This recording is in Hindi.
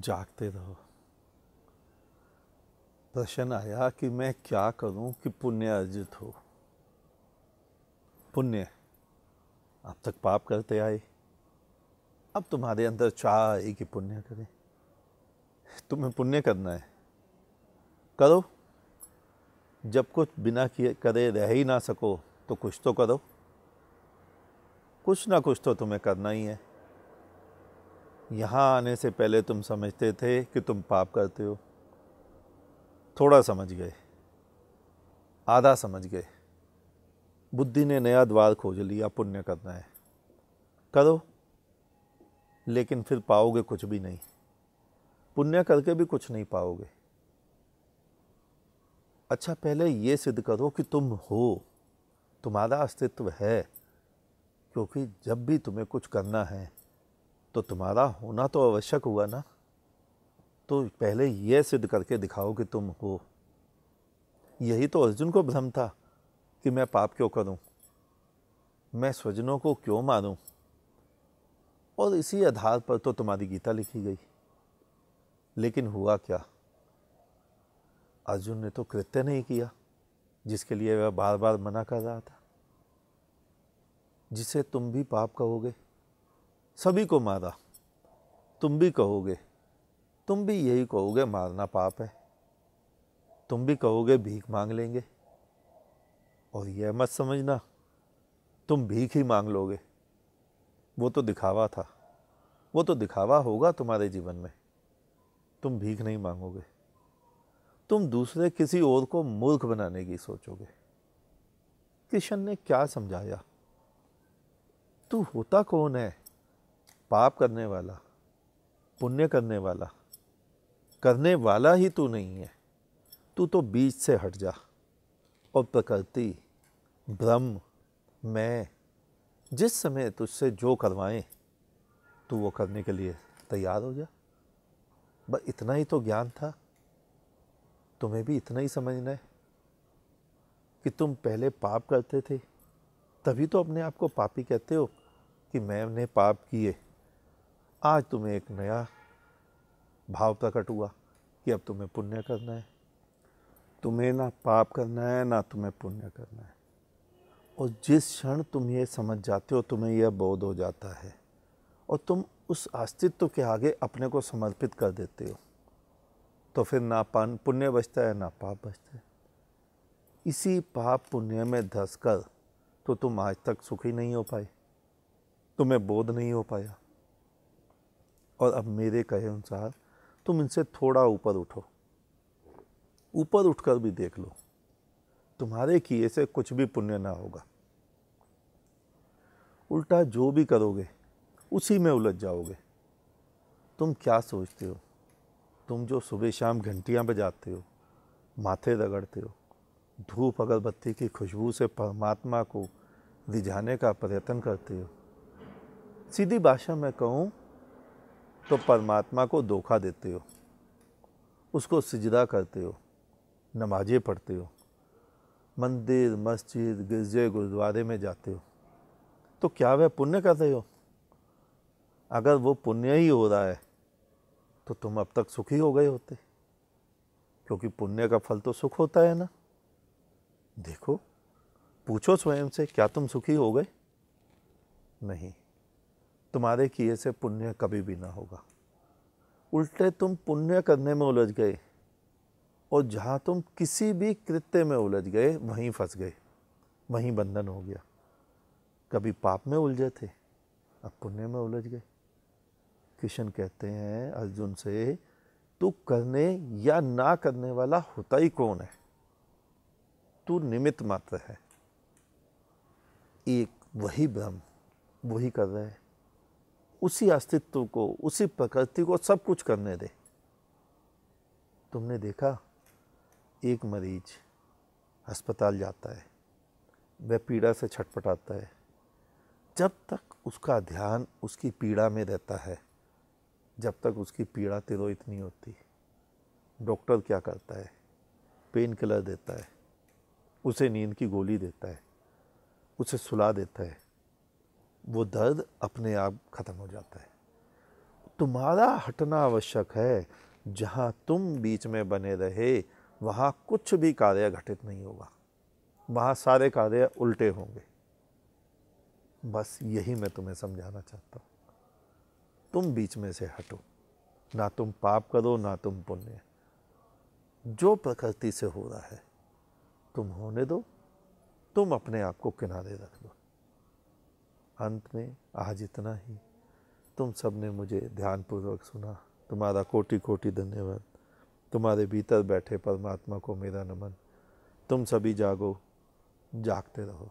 जागते रहो प्रश्न आया कि मैं क्या करूं कि पुण्य अर्जित हो पुण्य अब तक पाप करते आए अब तुम्हारे अंदर चाह आई कि पुण्य करें तुम्हें पुण्य करना है करो जब कुछ बिना किए करे रह ही ना सको तो कुछ तो करो कुछ ना कुछ तो तुम्हें करना ही है यहाँ आने से पहले तुम समझते थे कि तुम पाप करते हो थोड़ा समझ गए आधा समझ गए बुद्धि ने नया द्वार खोज लिया पुण्य करना है करो लेकिन फिर पाओगे कुछ भी नहीं पुण्य करके भी कुछ नहीं पाओगे अच्छा पहले ये सिद्ध करो कि तुम हो तुम्हारा अस्तित्व है क्योंकि जब भी तुम्हें कुछ करना है तो तुम्हारा होना तो आवश्यक हुआ ना तो पहले यह सिद्ध करके दिखाओ कि तुम हो यही तो अर्जुन को भ्रम था कि मैं पाप क्यों करूं? मैं स्वजनों को क्यों मारूं? और इसी आधार पर तो तुम्हारी गीता लिखी गई लेकिन हुआ क्या अर्जुन ने तो कृत्य नहीं किया जिसके लिए वह बार बार मना कर रहा था जिसे तुम भी पाप कहोगे सभी को मारा तुम भी कहोगे तुम भी यही कहोगे मारना पाप है तुम भी कहोगे भीख मांग लेंगे और यह मत समझना तुम भीख ही मांग लोगे वो तो दिखावा था वो तो दिखावा होगा तुम्हारे जीवन में तुम भीख नहीं मांगोगे तुम दूसरे किसी और को मूर्ख बनाने की सोचोगे कृष्ण ने क्या समझाया तू होता कौन है पाप करने वाला पुण्य करने वाला करने वाला ही तू नहीं है तू तो बीच से हट जा और प्रकृति ब्रह्म मैं जिस समय तुझसे जो करवाएं तू वो करने के लिए तैयार हो जा बस इतना ही तो ज्ञान था तुम्हें भी इतना ही समझना है कि तुम पहले पाप करते थे तभी तो अपने आप को पापी कहते हो कि मैंने पाप किए आज तुम्हें एक नया भाव प्रकट हुआ कि अब तुम्हें पुण्य करना है तुम्हें ना पाप करना है ना तुम्हें पुण्य करना है और जिस क्षण तुम ये समझ जाते हो तुम्हें यह बोध हो जाता है और तुम उस अस्तित्व के आगे अपने को समर्पित कर देते हो तो फिर ना पान पुण्य बचता है ना पाप बचता है इसी पाप पुण्य में धस कर तो तुम आज तक सुखी नहीं हो पाए तुम्हें बोध नहीं हो पाया और अब मेरे कहे अनुसार तुम इनसे थोड़ा ऊपर उठो ऊपर उठकर भी देख लो तुम्हारे किए से कुछ भी पुण्य ना होगा उल्टा जो भी करोगे उसी में उलझ जाओगे तुम क्या सोचते हो तुम जो सुबह शाम घंटियाँ बजाते हो माथे रगड़ते हो धूप अगरबत्ती की खुशबू से परमात्मा को रिझाने का प्रयत्न करते हो सीधी भाषा में कहूँ तो परमात्मा को धोखा देते हो उसको सिजदा करते हो नमाजें पढ़ते हो मंदिर मस्जिद गिरजे गुरुद्वारे में जाते हो तो क्या वह पुण्य कर रहे हो अगर वो पुण्य ही हो रहा है तो तुम अब तक सुखी हो गए होते क्योंकि पुण्य का फल तो सुख होता है ना देखो पूछो स्वयं से क्या तुम सुखी हो गए नहीं तुम्हारे किए से पुण्य कभी भी ना होगा उल्टे तुम पुण्य करने में उलझ गए और जहाँ तुम किसी भी कृत्य में उलझ गए वहीं फंस गए वहीं बंधन हो गया कभी पाप में उलझे थे अब पुण्य में उलझ गए कृष्ण कहते हैं अर्जुन से तू करने या ना करने वाला होता ही कौन है तू निमित्त मात्र है एक वही ब्रह्म वही कर रहे हैं उसी अस्तित्व को उसी प्रकृति को सब कुछ करने दे तुमने देखा एक मरीज अस्पताल जाता है वह पीड़ा से छटपटाता है जब तक उसका ध्यान उसकी पीड़ा में रहता है जब तक उसकी पीड़ा तिरोहित नहीं होती डॉक्टर क्या करता है पेन किलर देता है उसे नींद की गोली देता है उसे सुला देता है वो दर्द अपने आप ख़त्म हो जाता है तुम्हारा हटना आवश्यक है जहाँ तुम बीच में बने रहे वहाँ कुछ भी कार्य घटित नहीं होगा वहाँ सारे कार्य उल्टे होंगे बस यही मैं तुम्हें समझाना चाहता हूँ तुम बीच में से हटो ना तुम पाप करो ना तुम पुण्य जो प्रकृति से हो रहा है तुम होने दो तुम अपने आप को किनारे रख दो अंत में आज इतना ही तुम सब ने मुझे ध्यानपूर्वक सुना तुम्हारा कोटि कोटि धन्यवाद तुम्हारे भीतर बैठे परमात्मा को मेरा नमन तुम सभी जागो जागते रहो